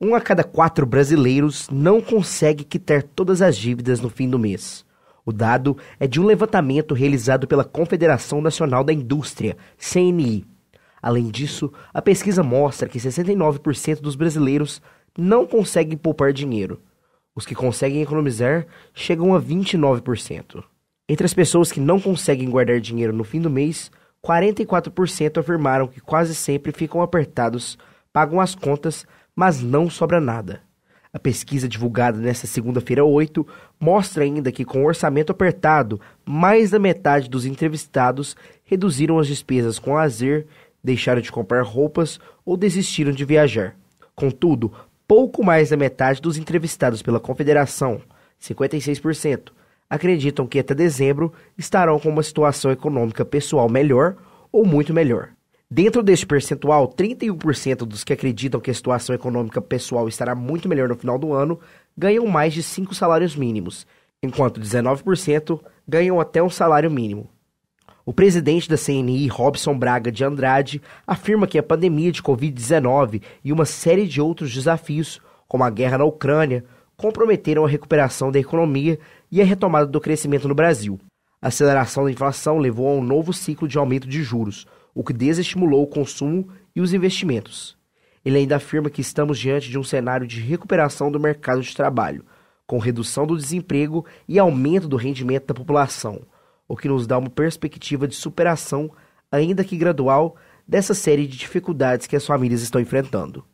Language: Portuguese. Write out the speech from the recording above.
Um a cada quatro brasileiros não consegue quitar todas as dívidas no fim do mês. O dado é de um levantamento realizado pela Confederação Nacional da Indústria, CNI. Além disso, a pesquisa mostra que 69% dos brasileiros não conseguem poupar dinheiro. Os que conseguem economizar chegam a 29%. Entre as pessoas que não conseguem guardar dinheiro no fim do mês, 44% afirmaram que quase sempre ficam apertados pagam as contas, mas não sobra nada. A pesquisa divulgada nesta segunda-feira 8 mostra ainda que, com o orçamento apertado, mais da metade dos entrevistados reduziram as despesas com lazer, deixaram de comprar roupas ou desistiram de viajar. Contudo, pouco mais da metade dos entrevistados pela Confederação, 56%, acreditam que até dezembro estarão com uma situação econômica pessoal melhor ou muito melhor. Dentro deste percentual, 31% dos que acreditam que a situação econômica pessoal estará muito melhor no final do ano ganham mais de cinco salários mínimos, enquanto 19% ganham até um salário mínimo. O presidente da CNI, Robson Braga de Andrade, afirma que a pandemia de Covid-19 e uma série de outros desafios, como a guerra na Ucrânia, comprometeram a recuperação da economia e a retomada do crescimento no Brasil. A aceleração da inflação levou a um novo ciclo de aumento de juros o que desestimulou o consumo e os investimentos. Ele ainda afirma que estamos diante de um cenário de recuperação do mercado de trabalho, com redução do desemprego e aumento do rendimento da população, o que nos dá uma perspectiva de superação, ainda que gradual, dessa série de dificuldades que as famílias estão enfrentando.